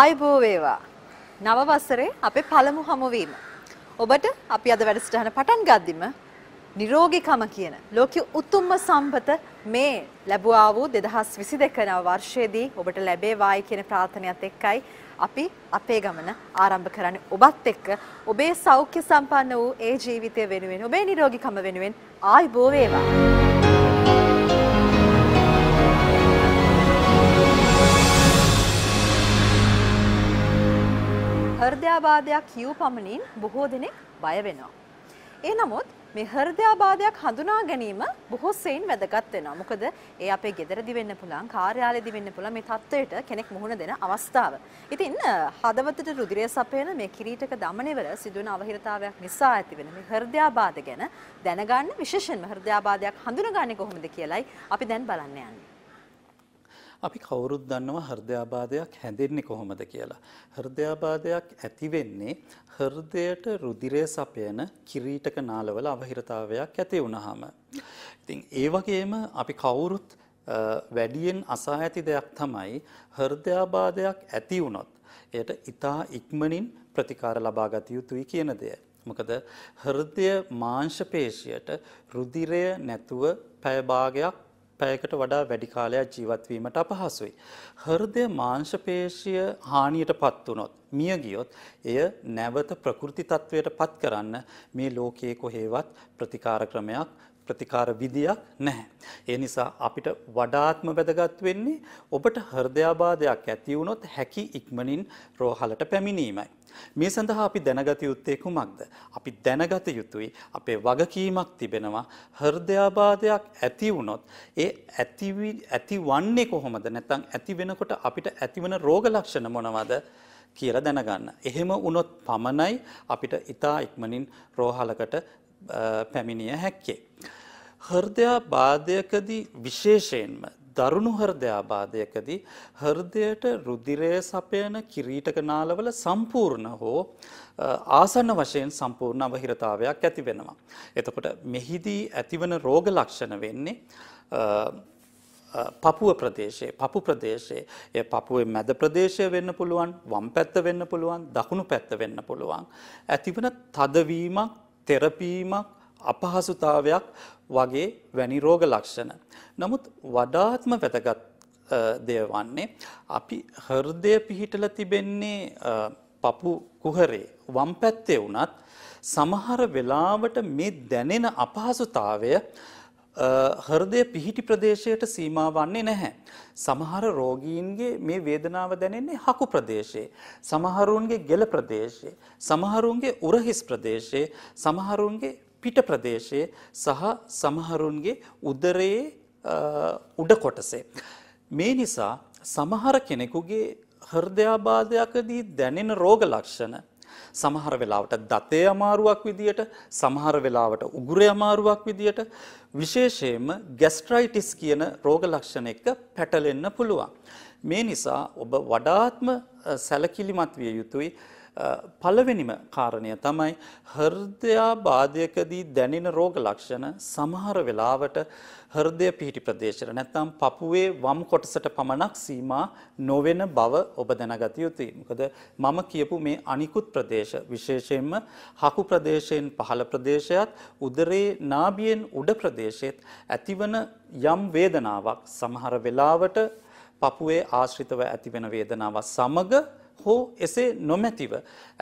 ආයුබෝ වේවා. නව වසරේ අපේ පළමු හමුවීම. ඔබට අපි අද වැඩසටහන පටන් ගද්දිම නිරෝගීකම කියන ලෝකයේ උතුම්ම සම්පත මේ ලැබුවා වූ 2022 නව වර්ෂයේදී ඔබට ලැබේවායි කියන ප්‍රාර්ථනාවත් එක්කයි අපි අපේ ගමන ආරම්භ කරන්නේ ඔබත් එක්ක ඔබේ සෞඛ්‍ය සම්පන්න වූ ඒ ජීවිතය වෙනුවෙන් ඔබේ නිරෝගීකම වෙනුවෙන් ආයුබෝ වේවා. හෘදයාබාධයක් කියූ පමණින් බොහෝ දෙනෙක් බය වෙනවා. ඒ නමුත් මේ හෘදයාබාධයක් හඳුනා ගැනීම බොහෝ සෙයින් වැදගත් වෙනවා. මොකද ඒ අපේ ගෙදරදි වෙන්න පුළුවන්, කාර්යාලයේදී වෙන්න පුළුවන් මේ තත්ත්වයට කෙනෙක් මුහුණ දෙන අවස්ථාව. ඉතින් හදවතට රුධිරය සපයන මේ කිරීටක දමනවල සිදුවන අවහිරතාවයක් නිසා ඇතිවෙන මේ හෘදයාබාධ ගැන දැනගන්න විශේෂයෙන්ම හෘදයාබාධයක් හඳුනගන්නේ කොහොමද කියලයි අපි දැන් බලන්න යන්නේ. අපි කවුරුත් දන්නවා හෘදයාබාධයක් හැඳෙන්නේ කොහොමද කියලා. හෘදයාබාධයක් ඇති වෙන්නේ හෘදයට රුධිරය සපයන කිරීටක නාලවල අවහිරතාවයක් ඇති වුනහම. ඉතින් ඒ වගේම අපි කවුරුත් වැඩියෙන් අසා ඇති දෙයක් තමයි හෘදයාබාධයක් ඇති වුණොත් එයට ඊතා ඉක්මනින් ප්‍රතිකාර ලබා ගත යුතුයි කියන දෙය. මොකද හෘදය මාංශපේශයට රුධිරය නැතුව පැය භාගයක් පැයකට වඩා වැඩි කාලයක් ජීවත් වීමට අපහසුයි. හෘදය මාංශ පේශිය හානියටපත් වුනොත්, මිය ගියොත් එය නැවත ප්‍රකෘති තත්වයටපත් කරන්න මේ ලෝකයේ කොහෙවත් ප්‍රතිකාර ක්‍රමයක් ප්‍රතිකාර විදියක් නැහැ. ඒ නිසා අපිට වඩාත්ම වැදගත් වෙන්නේ ඔබට හෘදයාබාධයක් ඇති වුනොත් හැකි ඉක්මනින් රෝහලට පැමිණීමයි. මේ සඳහා අපි දැනගත යුත්තේ කුමක්ද? අපි දැනගත යුතුයි අපේ වගකීමක් තිබෙනවා හෘදයාබාධයක් ඇති වුණොත් ඒ ඇති ඇතිවන්නේ කොහොමද? නැත්නම් ඇති වෙනකොට අපිට ඇතිවන රෝග ලක්ෂණ මොනවද? කියලා දැනගන්න. එහෙම වුණොත් පමණයි අපිට ඊතා ඉක්මනින් රෝහලකට පැමිණිය හැක්කේ. හෘදයාබාධයකදී විශේෂයෙන්ම දරුණු හෘද ආබාධයකදී හෘදයට රුධිරය සපයන කිරීටක නාලවල සම්පූර්ණ හෝ ආසන්න වශයෙන් සම්පූර්ණ අවහිරතාවයක් ඇති වෙනවා. එතකොට මෙහිදී ඇතිවන රෝග ලක්ෂණ වෙන්නේ පපුුව ප්‍රදේශයේ පපු ප්‍රදේශයේ ඒ පපුුවේ මැද ප්‍රදේශය වෙන්න පුළුවන් වම් පැත්ත වෙන්න පුළුවන් දකුණු පැත්ත වෙන්න පුළුවන්. ඇතිවන තදවීමක් තෙරපීමක් අපහසුතාවයක් වගේ වැනි රෝග ලක්ෂණ. නමුත් වඩාත්ම වැදගත් දෙය වන්නේ අපි හෘදය පිහිටල තිබෙන්නේ පපු කුහරේ වම් පැත්තේ වුණත් සමහර වෙලාවට මේ දැනෙන අපහසුතාවය හෘදය පිහිටි ප්‍රදේශයට සීමා වන්නේ නැහැ. සමහර රෝගීන්ගේ මේ වේදනාව දැනෙන්නේ හකු ප්‍රදේශයේ, සමහරුන්ගේ ගෙල ප්‍රදේශයේ, සමහරුන්ගේ උරහිස් ප්‍රදේශයේ, සමහරුන්ගේ පිට ප්‍රදේශයේ සහ සමහරුන්ගේ උදරයේ උඩ කොටසේ. මේ නිසා සමහර කෙනෙකුගේ හෘදයාබාධයකදී දැනෙන රෝග ලක්ෂණ සමහර වෙලාවට දතේ අමාරුවක් විදියට සමහර වෙලාවට උගුරේ අමාරුවක් විදියට විශේෂයෙන්ම ગેස්ට්‍රයිටිස් කියන රෝග ලක්ෂණ එක්ක පැටලෙන්න පුළුවන්. මේ නිසා ඔබ වඩාත්ම සැලකිලිමත් විය යුතුයි. පළවෙනිම කාරණය තමයි හර්දයා බාධයකදී දැනෙන රෝග ලක්ෂණ සමහර වෙලාවට හර්දය පිහිටි ප්‍රදේශයට නැත්තම් පපුවේ වම් කොටසට පමණක් සීමා නොවෙන බව ඔබ දැනගත යුතුයි. මොකද මම කියපු මේ අනිකුත් ප්‍රදේශ විශේෂයෙන්ම හකු ප්‍රදේශයෙන් පහළ ප්‍රදේශයත් උදරේ නාභියෙන් උඩ ප්‍රදේශෙත් ඇතිවන යම් වේදනාවක් සමහර වෙලාවට පපුවේ ආශ්‍රිතව ඇතිවෙන වේදනාව සමග හෝ එසේ නොමැතිව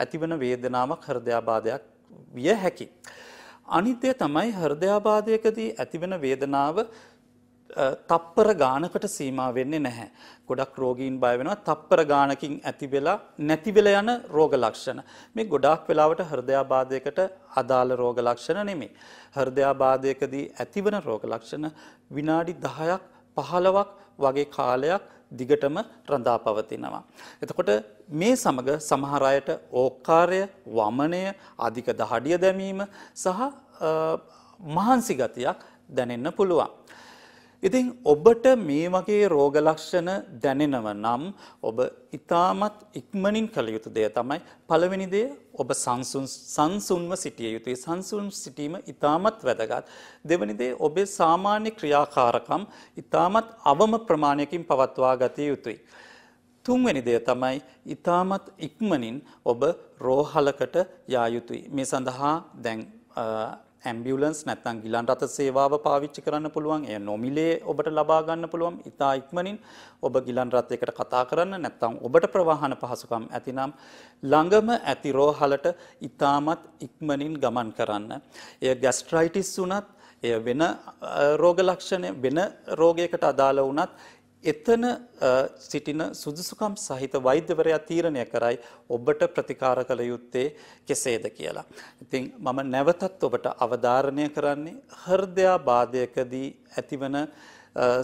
ඇතිවන වේදනාවක් හෘදයාබාධයක් විය හැකි. අනිත්‍ය තමයි හෘදයාබාධයකදී ඇතිවන වේදනාව තප්පර ගානකට සීමා වෙන්නේ නැහැ. ගොඩක් රෝගීන් බය වෙනවා තප්පර ගානකින් ඇති වෙලා නැති වෙලා යන රෝග ලක්ෂණ. මේ ගොඩාක් වෙලාවට හෘදයාබාධයකට අදාළ රෝග ලක්ෂණ නෙමෙයි. හෘදයාබාධයකදී ඇතිවන රෝග ලක්ෂණ විනාඩි 10ක් 15ක් වගේ කාලයක් දිගටම රඳා පවතිනවා. එතකොට මේ සමග සමහර අයට ඕකාරය, වමනය, අධික දහඩිය දැමීම සහ මහන්සි ගතියක් දැනෙන්න පුළුවන්. ඉතින් ඔබට මේ වගේ රෝග ලක්ෂණ දැනෙනව නම් ඔබ ඉතාමත් ඉක්මනින් කළ යුතු දෙය තමයි පළවෙනි දේ ඔබ සංසුන් සංසුන්ව සිටිය යුතුයි. සංසුන් සිටීම ඉතාමත් වැදගත්. දෙවැනි දේ ඔබේ සාමාන්‍ය ක්‍රියාකාරකම් ඉතාමත් අවම ප්‍රමාණයකින් පවත්වා ගත යුතුයි. තුන්වැනි දේ තමයි ඉතාමත් ඉක්මනින් ඔබ රෝහලකට යා යුතුයි. මේ සඳහා දැන් ඇම්බියුලන්ස් නැත්තම් ගිලන් රථ සේවාව පාවිච්චි කරන්න පුළුවන්. එය නොමිලේ ඔබට ලබා ගන්න පුළුවන්. ඉතා ඉක්මනින් ඔබ ගිලන් රථයකට කතා කරන්න නැත්තම් ඔබට ප්‍රවාහන පහසුකම් ඇතිනම් ළඟම ඇති රෝහලට ඉතාමත් ඉක්මනින් ගමන් කරන්න. එය ගැස්ට්‍රයිටිස් වුණත් එය වෙන රෝග ලක්ෂණ වෙන රෝගයකට අදාළ වුණත් එතන සිටින සුදුසුකම් සහිත වෛද්‍යවරයා තීරණය කරයි ඔබට ප්‍රතිකාර කළ යුත්තේ කෙසේද කියලා. ඉතින් මම නැවතත් ඔබට අවධාරණය කරන්නේ හෘදයාබාධයකදී ඇතිවන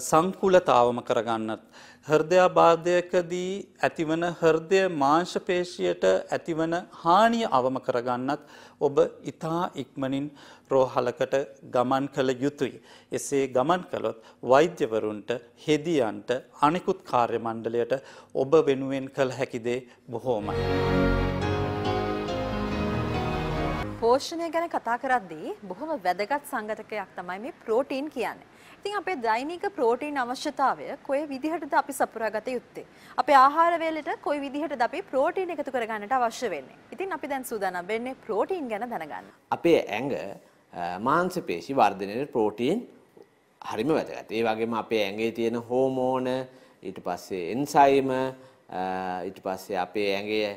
සංකූලතාවම කරගන්නත්. හෘදයාබාධයකදී ඇතිවන හෘදය මාංශපේශියට ඇතිවන හානිය අවම කරගන්නත් ඔබ ඉතා ඉක්මනින් රෝහලකට ගමන් කළ යුතුයි. එසේ ගමන් කළොත් වෛද්‍යවරුන්ට හෙදියන්ට අනිකුත් කාර්ය මණ්ඩලයට ඔබ වෙනුවෙන් කළ හැකිදේ බොහෝමයි. පෝෂණය ගැන කතා කරද්දී බොහොම වැදගත් සංගතකයක් තමයි මේ ප්‍රෝටීන් කියන්නේ. ඉතින් අපේ දෛනික ප්‍රෝටීන් අවශ්‍යතාවය කොයි විදිහටද අපි සපුරාගත යුත්තේ? අපේ ආහාර වේලට කොයි විදිහටද අපි ප්‍රෝටීන් එකතු කරගන්නට අවශ්‍ය වෙන්නේ? ඉතින් අපි දැන් සූදානම් වෙන්නේ ප්‍රෝටීන් ගැන දැනගන්න. අපේ ඇඟ මාංශ පේශි වර්ධනයේ ප්‍රෝටීන් හරිම වැදගත්. ඒ වගේම අපේ ඇඟේ තියෙන හෝමෝන ඊට පස්සේ එන්සයිම ඊට පස්සේ අපේ ඇඟේ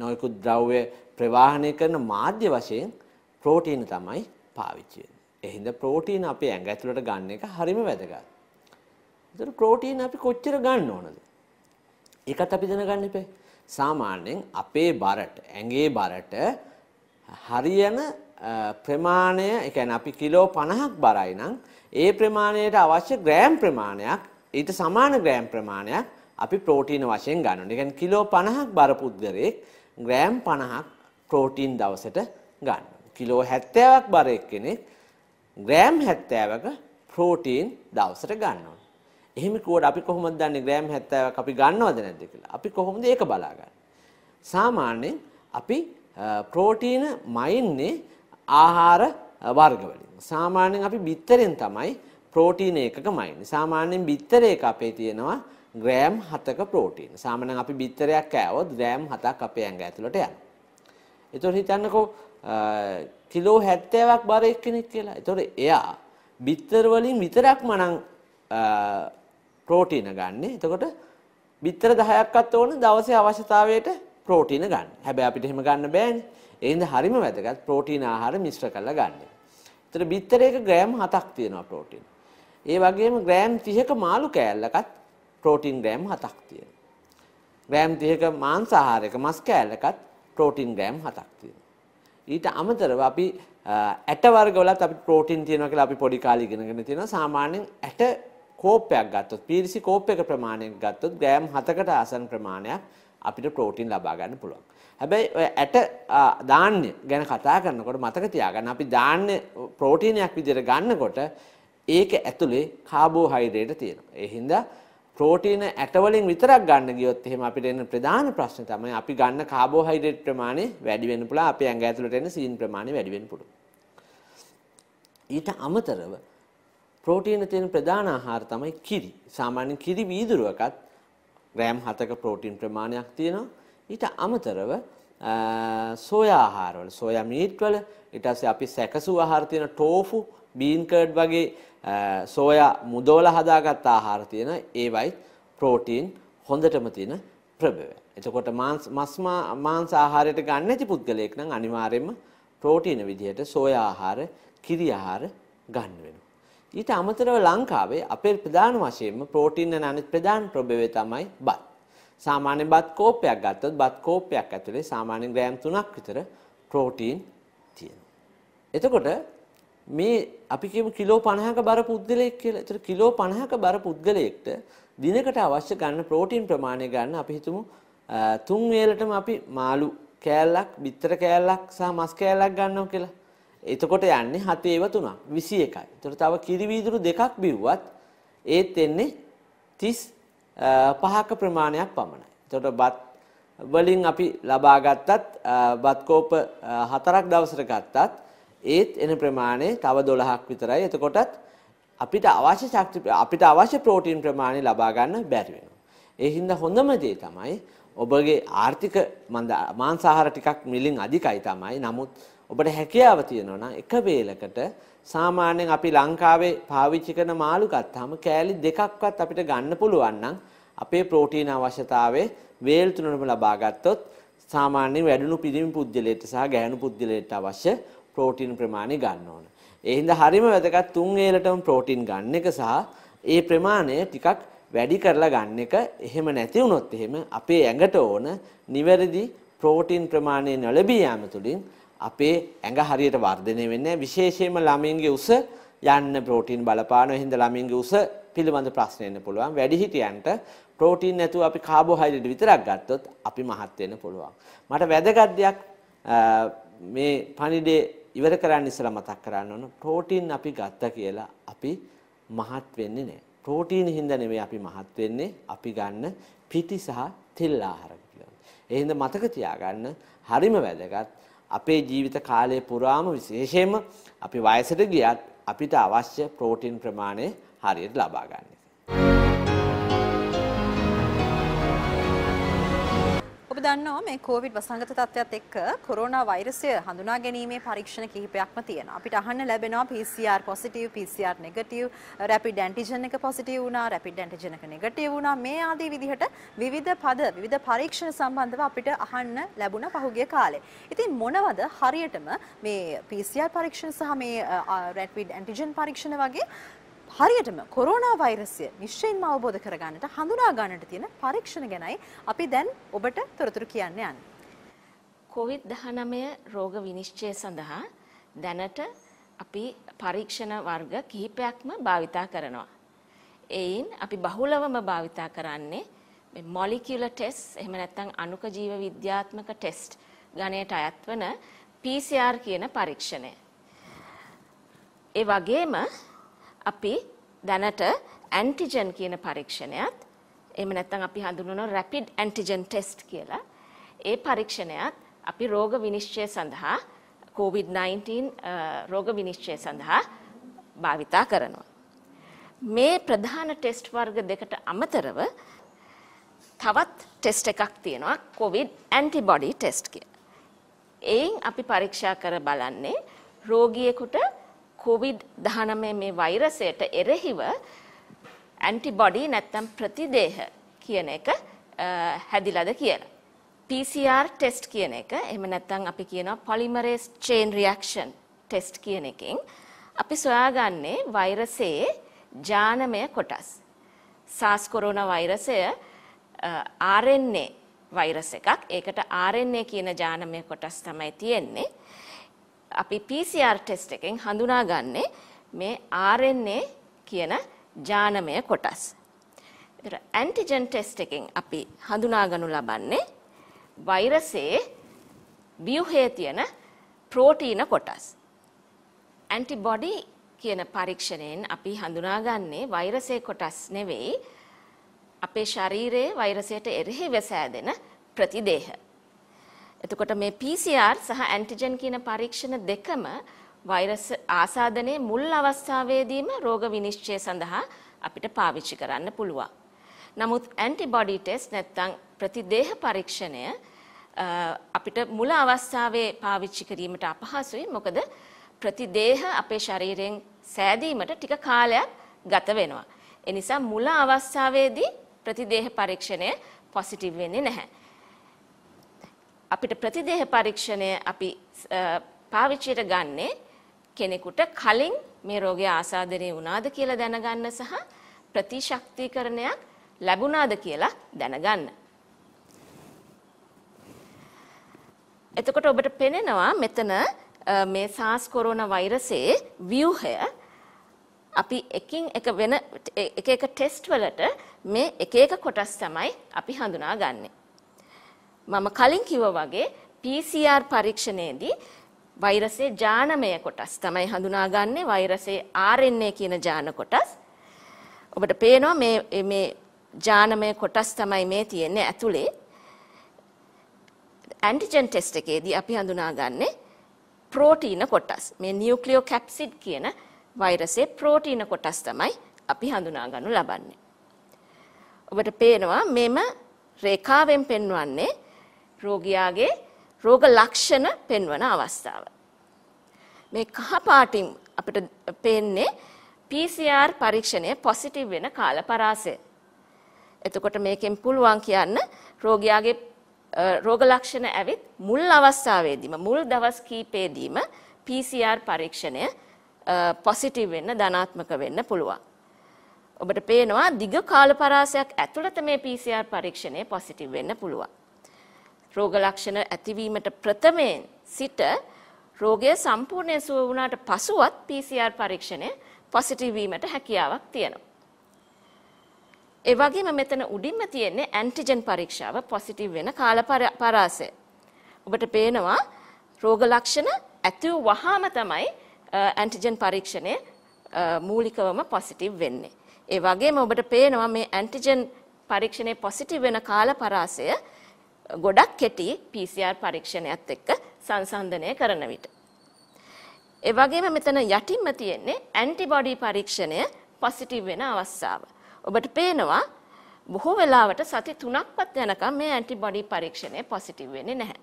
නොයෙකුත් ද්‍රව්‍ය ප්‍රවාහනය කරන මාධ්‍ය වශයෙන් ප්‍රෝටීන තමයි පාවිච්චි වෙන්නේ. එහෙනම් ප්‍රෝටීන අපේ ඇඟ ඇතුළට ගන්න එක හරිම වැදගත්. ඒතර ප්‍රෝටීන අපි කොච්චර ගන්න ඕනද? ඒකත් අපි දැනගන්න ඉපේ. සාමාන්‍යයෙන් අපේ බරට ඇඟේ බරට හරියන ප්‍රමාණය ඒ කියන්නේ අපි කිලෝ 50ක් බරයි නම් ඒ ප්‍රමාණයට අවශ්‍ය ග්‍රෑම් ප්‍රමාණයක් ඊට සමාන ග්‍රෑම් ප්‍රමාණයක් අපි ප්‍රෝටීන වශයෙන් ගන්න ඕනේ. ඒ කියන්නේ කිලෝ 50ක් බර පුද්ගලයෙක් ග්‍රෑම් 50ක් ප්‍රෝටීන් දවසට ගන්න. කිලෝ 70ක් බර එක්කෙනෙක් ග්‍රෑම් 70ක ප්‍රෝටීන් දවසට ගන්න ඕනේ. එහෙම කෝඩ අපි කොහොමද දන්නේ ග්‍රෑම් 70ක් අපි ගන්නවද නැද්ද කියලා? අපි කොහොමද ඒක බලාගන්නේ? සාමාන්‍යයෙන් අපි ප්‍රෝටීන මයින්නේ ආහාර වර්ගවලින්. සාමාන්‍යයෙන් අපි බිත්තරෙන් තමයි ප්‍රෝටීන එකක මයින්නේ. සාමාන්‍යයෙන් බිත්තර එක අපේ තියෙනවා ග්‍රෑම් 7ක ප්‍රෝටීන. සාමාන්‍යයෙන් අපි බිත්තරයක් කෑවොත් ග්‍රෑම් 7ක් අපේ ඇඟ ඇතුළට යනවා. ඒතකොට හිතන්නකෝ කිලෝ 70ක් බර එක්කෙනෙක් කියලා. ඒතකොට එයා බිත්තර වලින් විතරක්ම නම් ප්‍රෝටීන ගන්න. එතකොට බිත්තර 10ක්වත් ඕන දවසේ අවශ්‍යතාවයට ප්‍රෝටීන ගන්න. හැබැයි අපිට එහෙම ගන්න බෑනේ. ඒ හින්දා හරිම වැදගත් ප්‍රෝටීන ආහාර මිශ්‍ර කරලා ගන්න. ඒතර බිත්තරයක ග්‍රෑම් 7ක් තියෙනවා ප්‍රෝටීන. ඒ වගේම ග්‍රෑම් 30ක මාළු කෑල්ලකත් ප්‍රෝටීන් ග්‍රෑම් 7ක් තියෙනවා. ග්‍රෑම් 30ක මාංශ ආහාරයක මස් කෑල්ලකත් ප්‍රෝටීන් ග්‍රෑම් 7ක් තියෙනවා. ඊට අමතරව අපි ඇට වර්ගවලත් අපි ප්‍රෝටීන් තියෙනවා කියලා අපි පොඩි කාලේ ඉගෙනගෙන තියෙනවා. සාමාන්‍යයෙන් ඇට කෝප්පයක් ගත්තොත් පීරිසි කෝප් එක ප්‍රමාණයක් ගත්තොත් ග්‍රෑම් 7කට ආසන්න ප්‍රමාණයක් අපිට ප්‍රෝටීන් ලබා ගන්න පුළුවන්. හැබැයි ඔය ඇට ධාන්‍ය ගැන කතා කරනකොට මතක තියාගන්න අපි ධාන්‍ය ප්‍රෝටීනයක් විදිහට ගන්නකොට ඒක ඇතුලේ කාබෝහයිඩ්‍රේට් තියෙනවා. ඒ හින්දා ප්‍රෝටීන ඇට වලින් විතරක් ගන්න ගියොත් එහෙම අපිට එන ප්‍රධාන ප්‍රශ්නේ තමයි අපි ගන්න කාබෝහයිඩ්‍රේට් ප්‍රමාණය වැඩි වෙන්න පුළුවන්. අපේ ඇඟ ඇතුළට එන සීන් ප්‍රමාණය වැඩි වෙන්න පුළුවන්. ඊට අමතරව ප්‍රෝටීන තියෙන ප්‍රධාන ආහාර තමයි කිරි. සාමාන්‍ය කිරි වීදුරුවකත් ග්‍රෑම් 7ක ප්‍රෝටීන් ප්‍රමාණයක් තියෙනවා. ඊට අමතරව සෝයා ආහාරවල සෝයා මීට් වල ඊට පස්සේ අපි සැකසු ආහාර තියෙන ටෝෆු, බීන් කර්ඩ් වගේ සෝයා මුදවල හදාගත් ආහාර තියෙන ඒවයි ප්‍රෝටීන් හොඳටම තියෙන ප්‍රභවය. එතකොට මාංශ මස් මාංශ ආහාරයට ගන්න නැති පුද්ගලයෙක් නම් අනිවාර්යයෙන්ම ප්‍රෝටීන විදිහට සෝයා ආහාර, කිරි ආහාර ගන්න වෙනවා. ඊට අමතරව ලංකාවේ අපේ ප්‍රධාන වශයෙන්ම ප්‍රෝටීන් යන අනිත් ප්‍රධාන ප්‍රභේදය තමයි බත්. සාමාන්‍ය බත් කෝපයක් ගත්තොත් බත් කෝපයක් ඇතුලේ සාමාන්‍ය ග්‍රෑම් 3ක් විතර ප්‍රෝටීන් තියෙනවා. එතකොට මේ අපි කියමු කිලෝ 50ක බර පුද්ගලයෙක් කියලා. එතකොට කිලෝ 50ක බර පුද්ගලයෙක්ට දිනකට අවශ්‍ය ගන්න ප්‍රෝටීන් ප්‍රමාණය ගන්න අපි හිතමු තුන් වේලටම අපි මාළු කෑල්ලක්, බිත්තර කෑල්ලක් සහ මස් කෑල්ලක් ගන්නවා කියලා. එතකොට යන්නේ 7 ඒව 3ක් 21යි. එතකොට තව කිරි වීදුරු දෙකක් බිව්වත් ඒත් එන්නේ 35ක ප්‍රමාණයක් පමණයි. එතකොට බත් වලින් අපි ලබා ගත්තත් බත් කෝප හතරක් දවසට ගත්තත් ඒත් එන ප්‍රමාණය තව 12ක් විතරයි. එතකොටත් අපිට අවශ්‍ය ශක්ති අපිට අවශ්‍ය ප්‍රෝටීන් ප්‍රමාණය ලබා ගන්න බැරි වෙනවා. ඒ හින්දා හොඳම දේ තමයි ඔබගේ ආර්ථික මන්ද මාංශාහාර ටිකක් මිලින් අධිකයි තමයි. නමුත් ඔබට හැකියාව තියෙනවා නම් එක වේලකට සාමාන්‍යයෙන් අපි ලංකාවේ පාවිච්චි කරන මාළු ගත්තාම කෑලි දෙකක්වත් අපිට ගන්න පුළුවන් නම් අපේ ප්‍රෝටීන අවශ්‍යතාවයේ වේල් තුනම ලබා ගත්තොත් සාමාන්‍යයෙන් වැඩුණු පිරිමි පුද්ගලයට සහ ගැහැණු පුද්ගලයට අවශ්‍ය ප්‍රෝටීන් ප්‍රමාණය ගන්න ඕන. ඒ හින්දා හරියම වැදගත් තුන් වේලටම ප්‍රෝටීන් ගන්න එක සහ ඒ ප්‍රමාණය ටිකක් වැඩි කරලා ගන්න එක එහෙම නැති වුණොත් එහෙම අපේ ඇඟට ඕන නිවැරදි ප්‍රෝටීන් ප්‍රමාණය නොලැබී යාම තුළින් අපේ ඇඟ හරියට වර්ධනය වෙන්නේ විශේෂයෙන්ම ළමින්ගේ උස යන්න ප්‍රෝටීන් බලපානවා. එහෙනම් ළමින්ගේ උස පිළිබඳ ප්‍රශ්න එන්න පුළුවන්. වැඩිහිටියන්ට ප්‍රෝටීන් නැතුව අපි කාබෝහයිඩ්‍රේට් විතරක් ගත්තොත් අපි මහත් වෙන්න පුළුවන්. මට වැදගත් දෙයක් මේ පණිඩේ ඉවර කරන්න ඉස්සලා මතක් කරන්න ඕන ප්‍රෝටීන් අපි ගත්තා කියලා අපි මහත් වෙන්නේ නැහැ. ප්‍රෝටීන් හින්දා නෙමෙයි අපි මහත් වෙන්නේ අපි ගන්න පිටි සහ තෙල් ආහාර කියලා. එහෙනම් මතක තියාගන්න හරිම වැදගත්. අපේ ජීවිත කාලය පුරාම විශේෂයෙන්ම අපි වයසට ගියත් අපිට අවශ්‍ය ප්‍රෝටීන් ප්‍රමාණය හරියට ලබා ගන්න. දන්නවා මේ කෝවිඩ් වසංගත තත්ත්වයත් එක්ක කොරෝනා වෛරසය හඳුනා ගැනීමේ පරීක්ෂණ කිහිපයක්ම තියෙනවා. අපිට අහන්න ලැබෙනවා PCR positive, PCR negative, rapid antigen එක positive වුණා, rapid antigen එක negative වුණා. මේ ආදී විදිහට විවිධ පද, විවිධ පරීක්ෂණ සම්බන්ධව අපිට අහන්න ලැබුණා පහුගිය කාලේ. ඉතින් මොනවද හරියටම මේ PCR පරීක්ෂණ සහ මේ rapid antigen පරීක්ෂණ වගේ හරියටම කොරෝනා වෛරසය නිශ්චයෙන්ම අවබෝධ කරගන්නට හඳුනා ගන්නට තියෙන පරීක්ෂණ ගැනයි අපි දැන් ඔබට තොරතුරු කියන්න යන්නේ. COVID-19 රෝග විනිශ්චය සඳහා දැනට අපි පරීක්ෂණ වර්ග කිහිපයක්ම භාවිතා කරනවා. එයින් අපි බහුලවම භාවිතා කරන්නේ මේ මොලිකියුලර් ටෙස්ට් එහෙම නැත්නම් අණුක ජීව විද්‍යාත්මක ටෙස්ට් ගණයට අයත් වන PCR කියන පරීක්ෂණය. ඒ වගේම අපි දැනට ඇන්ටිජන් කියන පරීක්ෂණයත් එහෙම නැත්නම් අපි හඳුන්වන රැපිඩ් ඇන්ටිජන් ටෙස්ට් කියලා ඒ පරීක්ෂණයත් අපි රෝග විනිශ්චය සඳහා COVID-19 රෝග විනිශ්චය සඳහා භාවිතා කරනවා. මේ ප්‍රධාන ටෙස්ට් වර්ග දෙකට අමතරව තවත් ටෙස්ට් එකක් තියෙනවා COVID antibody test කියලා. එයින් අපි පරීක්ෂා කර බලන්නේ රෝගියෙකුට කොවිඩ් 19 මේ වෛරසයට එරෙහිව ඇන්ටිබොඩි නැත්නම් ප්‍රතිදේහ කියන එක හැදිලාද කියලා. PCR ටෙස්ට් කියන එක එහෙම නැත්නම් අපි කියනවා polymerase chain reaction ටෙස්ට් කියන එකෙන් අපි සොයාගන්නේ වෛරසයේ ජානමය කොටස්. SARS corona වෛරසය RNA වෛරස් එකක්. ඒකට RNA කියන ජානමය කොටස් තමයි තියෙන්නේ. අපි PCR ටෙස්ට් එකෙන් හඳුනාගන්නේ මේ RNA කියන ජානමය කොටස්. ඒතර ඇන්ටිජන් ටෙස්ට් එකෙන් අපි හඳුනාගනු ලබන්නේ වෛරසයේ ව්‍යුහයේ තියෙන ප්‍රෝටීන කොටස්. ඇන්ටිබොඩි කියන පරීක්ෂණයෙන් අපි හඳුනාගන්නේ වෛරසයේ කොටස් නෙවෙයි අපේ ශරීරයේ වෛරසයට එරෙහිව සෑදෙන ප්‍රතිදේහ. එතකොට මේ PCR සහ ඇන්ටිජන් කියන පරීක්ෂණ දෙකම වෛරස් ආසාදනයේ මුල් අවස්ථාවේදීම රෝග විනිශ්චය සඳහා අපිට පාවිච්චි කරන්න පුළුවන්. නමුත් ඇන්ටිබොඩි ටෙස්ට් නැත්නම් ප්‍රතිදේහ පරීක්ෂණය අපිට මුල අවස්ථාවේ පාවිච්චි කිරීමට අපහසුයි. මොකද ප්‍රතිදේහ අපේ ශරීරයෙන් සෑදීමට ටික කාලයක් ගත වෙනවා. එනිසා මුල අවස්ථාවේදී ප්‍රතිදේහ පරීක්ෂණය පොසිටිව් වෙන්නේ නැහැ. අපිට ප්‍රතිදේහ පරීක්ෂණය අපි පාවිච්චියට ගන්නේ කෙනෙකුට කලින් මේ රෝගය ආසාදනය වුණාද කියලා දැනගන්න සහ ප්‍රතිශක්තිකරණයක් ලැබුණාද කියලා දැනගන්න. එතකොට ඔබට පෙනෙනවා මෙතන මේ SARS කොරෝනා වෛරසයේ ව්‍යුහය අපි එකින් එක වෙන එක එක ටෙස්ට් වලට මේ එක එක කොටස් තමයි අපි හඳුනාගන්නේ. මම කලින් කිව්වා වගේ PCR පරීක්ෂණයේදී වෛරසයේ ජානමය කොටස් තමයි හඳුනාගන්නේ වෛරසයේ RNA කියන ජාන කොටස්. ඔබට පේනවා මේ මේ ජානමය කොටස් තමයි මේ තියෙන්නේ ඇතුලේ. ඇන්ටිජන් ටෙස්ට් එකේදී අපි හඳුනාගන්නේ ප්‍රෝටීන කොටස්. මේ නියුක්ලියෝකැප්සිඩ් කියන වෛරසයේ ප්‍රෝටීන කොටස් තමයි අපි හඳුනාගනු ලබන්නේ. ඔබට පේනවා මෙම රේඛාවෙන් පෙන්වන්නේ රෝගියාගේ රෝග ලක්ෂණ පෙන්වන අවස්ථාව. මේ කහ පාටින් අපිට පේන්නේ PCR පරීක්ෂණය පොසිටිව් වෙන කාල පරාසය. එතකොට මේකෙන් පුළුවන් කියන්න රෝගියාගේ රෝග ලක්ෂණ ඇවිත් මුල් අවස්ථාවේදීම මුල් දවස් කීපෙදීම PCR පරීක්ෂණය පොසිටිව් වෙන්න ධනාත්මක වෙන්න පුළුවන්. ඔබට පේනවා දිග කාල පරාසයක් ඇතුළත මේ PCR පරීක්ෂණය පොසිටිව් වෙන්න පුළුවන්. රෝග ලක්ෂණ ඇතිවීමට ප්‍රථමයෙන් සිට රෝගය සම්පූර්ණයෙන් සුව වුණාට පසුවත් PCR පරීක්ෂණය පොසිටිව් වීමට හැකියාවක් තියෙනවා. ඒ වගේම මෙතන උඩින්ම තියෙන්නේ ඇන්ටිජන් පරීක්ෂාව පොසිටිව් වෙන කාල පරාසය. ඔබට පේනවා රෝග ලක්ෂණ ඇති වූ වහාම තමයි ඇන්ටිජන් පරීක්ෂණය මූලිකවම පොසිටිව් වෙන්නේ. ඒ වගේම ඔබට පේනවා මේ ඇන්ටිජන් පරීක්ෂණය පොසිටිව් වෙන කාල පරාසය ගොඩක් කෙටි PCR පරීක්ෂණයත් එක්ක සංසන්දනය කරන විට. ඒ වගේම මෙතන යටින්ම තියෙන්නේ ඇන්ටිබොඩි පරීක්ෂණය පොසිටිව් වෙන අවස්ථාව. ඔබට පේනවා බොහෝ වෙලාවට සති 3ක්වත් යනකම් මේ ඇන්ටිබොඩි පරීක්ෂණය පොසිටිව් වෙන්නේ නැහැ.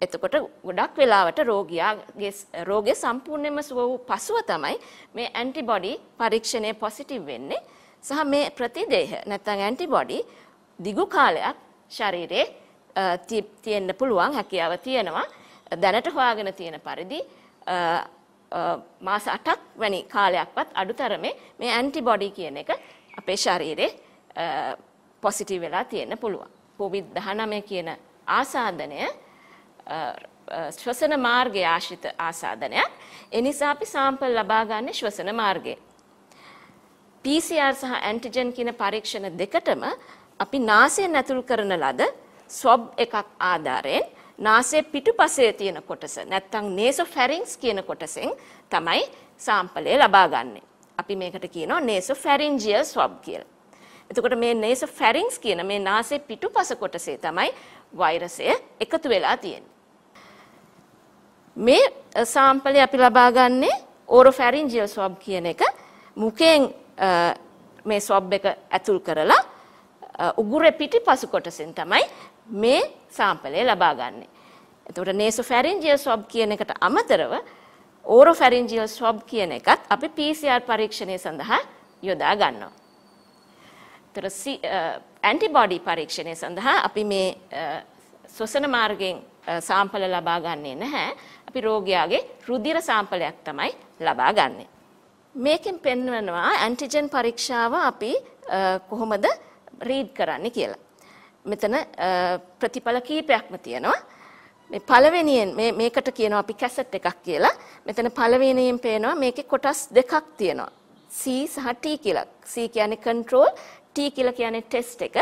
එතකොට ගොඩක් වෙලාවට රෝගියාගේ රෝගේ සම්පූර්ණයෙන්ම සුව වූ පසුව තමයි මේ ඇන්ටිබොඩි පරීක්ෂණය පොසිටිව් වෙන්නේ. සහ මේ ප්‍රතිදේහ නැත්නම් ඇන්ටිබොඩි දිගු කාලයක් ශරීරේ තියෙන්න පුළුවන් හැකියාව තියෙනවා. දැනට හොයාගෙන තියෙන පරිදි මාස 8ක් වැනි කාලයක්වත් අඩුතරමේ මේ ඇන්ටිබොඩි කියන එක අපේ ශරීරේ පොසිටිව් වෙලා තියෙන්න පුළුවන්. COVID-19 කියන ආසාදනය ශ්වසන මාර්ගය ආශ්‍රිත ආසාදනයක්. ඒ නිසා අපි සාම්පල් ලබා ගන්න ශ්වසන මාර්ගයෙන්. PCR සහ ඇන්ටිජන් කියන පරීක්ෂණ දෙකටම අපි නාසයෙන් ඇතුල් කරන ලද ස්වබ් එකක් ආධාරයෙන් නාසයේ පිටුපසේ තියෙන කොටස නැත්තම් නේසොෆැරින්ක්ස් කියන කොටසෙන් තමයි සාම්පලය ලබාගන්නේ. අපි මේකට කියනවා නේසොෆැරින්ජියල් ස්වබ් කියලා. එතකොට මේ නේසොෆැරින්ක්ස් කියන මේ නාසයේ පිටුපස කොටසේ තමයි වෛරසය එකතු වෙලා තියෙන්නේ. මේ සාම්පලය අපි ලබාගන්නේ ඕරොෆැරින්ජියල් ස්වබ් කියන එක මුඛයෙන් මේ ස්වබ් එක ඇතුල් කරලා උගුරේ පිටි පසු කොටසෙන් තමයි මේ සාම්පලය ලබා ගන්නෙ. එතකොට nasopharyngeal swab කියන එකට අමතරව oropharyngeal swab කියන එකත් අපි PCR පරීක්ෂණය සඳහා යොදා ගන්නවා. එතකොට ඇන්ටිබොඩි පරීක්ෂණය සඳහා අපි මේ ශ්වසන මාර්ගයෙන් සාම්පල ලබා ගන්නේ නැහැ. අපි රෝගියාගේ රුධිර සාම්පලයක් තමයි ලබා ගන්නෙ. මේකෙන් පෙන්වනවා ඇන්ටිජන් පරීක්ෂාව අපි කොහොමද රීඩ් කරන්න කියලා. මෙතන ප්‍රතිඵල කීපයක්ම තියෙනවා. මේ පළවෙනියෙන් මේ මේකට කියනවා අපි කැසට් එකක් කියලා. මෙතන පළවෙනියෙන් පේනවා මේකේ කොටස් දෙකක් තියෙනවා. C සහ T කියලා. C කියන්නේ control, T කියලා කියන්නේ test එක.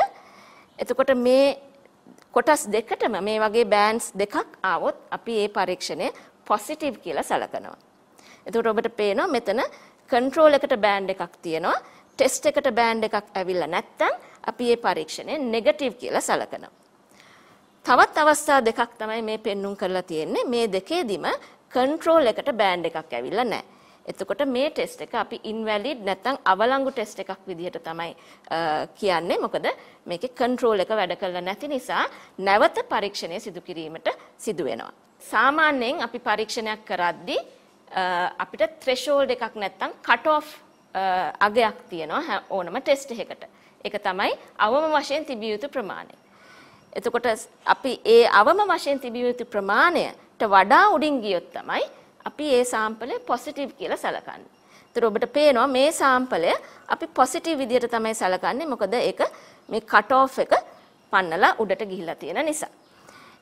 එතකොට මේ කොටස් දෙකටම මේ වගේ බෑන්ඩ්ස් දෙකක් ආවොත් අපි ඒ පරීක්ෂණය පොසිටිව් කියලා සලකනවා. එතකොට ඔබට පේනවා මෙතන කන්ට්‍රෝල් එකට බෑන්ඩ් එකක් තියෙනවා. ටෙස්ට් එකට බෑන්ඩ් එකක් ඇවිල්ලා නැත්නම් අපි මේ පරීක්ෂණය නෙගටිව් කියලා සලකනවා. තවත් අවස්ථා දෙකක් තමයි මේ පෙන්눔 කරලා තියෙන්නේ. මේ දෙකේදීම කන්ට්‍රෝල් එකට බෑන්ඩ් එකක් ඇවිල්ලා නැහැ. එතකොට මේ ටෙස්ට් එක අපි ඉන්වැලිඩ් නැත්නම් අවලංගු ටෙස්ට් එකක් විදිහට තමයි කියන්නේ. මොකද මේකේ කන්ට්‍රෝල් එක වැඩ කරලා නැති නිසා නැවත පරීක්ෂණය සිදු කිරීමට සිදු වෙනවා. සාමාන්‍යයෙන් අපි පරීක්ෂණයක් කරද්දී අපිට ත්‍රෙෂෝල්ඩ් එකක් නැත්නම් කට් ඔෆ් අගයක් තියෙනවා ඕනම ටෙස්ට් එකකට. ඒක තමයි අවම වශයෙන් තිබිය යුතු ප්‍රමාණය. එතකොට අපි ඒ අවම වශයෙන් තිබිය යුතු ප්‍රමාණයට වඩා උඩින් ගියොත් තමයි අපි ඒ සාම්පලය පොසිටිව් කියලා සැලකන්නේ. ඒතර ඔබට පේනවා මේ සාම්පලය අපි පොසිටිව් විදියට තමයි සැලකන්නේ. මොකද ඒක මේ කට් ඔෆ් එක පන්නලා උඩට ගිහිලා තියෙන නිසා.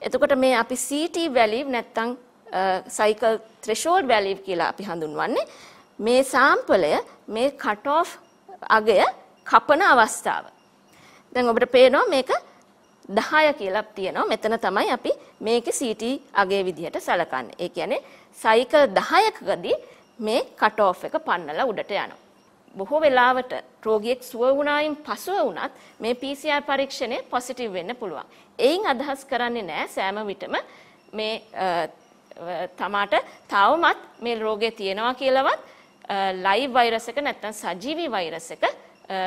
එතකොට මේ අපි CT value නැත්තම් cycle threshold value කියලා අපි හඳුන්වන්නේ මේ සාම්පලය මේ කට් ඔෆ් අගය කපන අවස්ථාව. දැන් ඔබට පේනවා මේක 10 කියලා තියෙනවා. මෙතන තමයි අපි මේකේ CT අගේ විදිහට සලකන්නේ. ඒ කියන්නේ සයිකල් 10කදී මේ කට් ඔෆ් එක පන්නලා උඩට යනවා. බොහෝ වෙලාවට රෝගියෙක් සුව වුණායින් පසුව වුණත් මේ PCR පරීක්ෂණය පොසිටිව් වෙන්න පුළුවන්. එයින් අදහස් කරන්නේ නෑ සෑම විටම මේ තමාට තවමත් මේ රෝගේ තියෙනවා කියලාවත් ලයිව් වෛරස් එක නැත්නම් සජීවී වෛරස් එක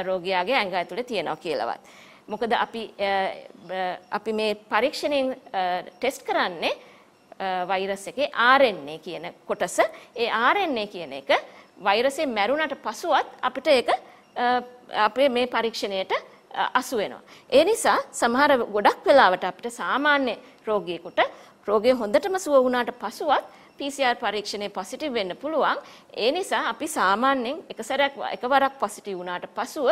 රෝගයාගේ ඇඟ ඇතුළේ තියෙනවා කියලාවත්. මොකද අපි අපි මේ පරීක්ෂණයෙන් ටෙස්ට් කරන්නේ වෛරස් එකේ RNA කියන කොටස. ඒ RNA කියන එක වෛරසය මැරුණට පසුවත් අපිට ඒක අපේ මේ පරීක්ෂණයට අසු වෙනවා. ඒ නිසා සමහර ගොඩක් වෙලාවට අපිට සාමාන්‍ය රෝගියෙකුට රෝගය හොඳටම සුව වුණාට පසුවත් PCR පරීක්ෂණය පොසිටිව් වෙන්න පුළුවන්. ඒ නිසා අපි සාමාන්‍යයෙන් එක සැරයක් එකවරක් පොසිටිව් වුණාට පසුව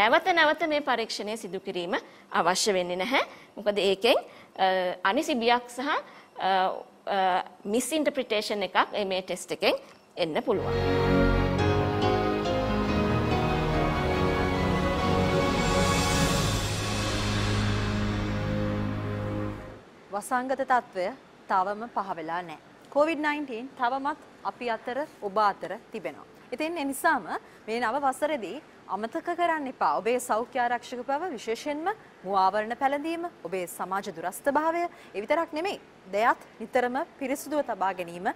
නැවත නැවත මේ පරීක්ෂණය සිදු කිරීම අවශ්‍ය වෙන්නේ නැහැ. මොකද ඒකෙන් අනිසිබියක් සහ මිස්ඉන්ටර්ප්‍රිටේෂන් එකක් මේ ටෙස්ට් එකෙන් එන්න පුළුවන්. වසංගත තත්ත්වය තවම පහවෙලා නෑ. COVID-19 තවමත් අපි අතර ඔබ අතර තිබෙනවා. ඉතින් එනිසාම මේ නව වසරේදී අමතක කරන්න එපා. ඔබේ සෞඛ්‍ය ආරක්ෂක බව විශේෂයෙන්ම මු ආවරණ පැළඳීම, ඔබේ සමාජ දුරස්ථභාවය, ඒ විතරක් නෙමෙයි. දෙයත් නිතරම පිරිසුදුව තබා ගැනීම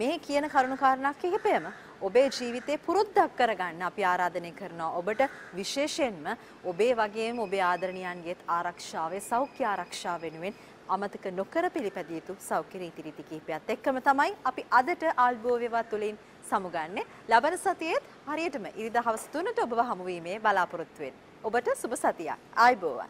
මේ කියන කරුණු කාරණා කිහිපයම ඔබේ ජීවිතේ පුරුද්දක් කරගන්න අපි ආරාධනය කරනවා. ඔබට විශේෂයෙන්ම ඔබේ වගේම ඔබේ ආදරණීයන්ගේත් ආරක්ෂාවේ සෞඛ්‍ය ආරක්ෂාව වෙනුවෙන් අමතක නොකර පිළිපැදිය යුතු සෞඛ්‍ය රීතිරීති කිහිපයත් එක්කම තමයි අපි අදට ආල්බෝ වේවා තුලින් සමුගන්නේ. ලබන සතියේත් හරියටම ඉරිදා හවස 3ට ඔබව හමු වීමේ බලාපොරොත්තු වෙන්නේ. ඔබට සුබ සතියක්. ආයිබෝවන්.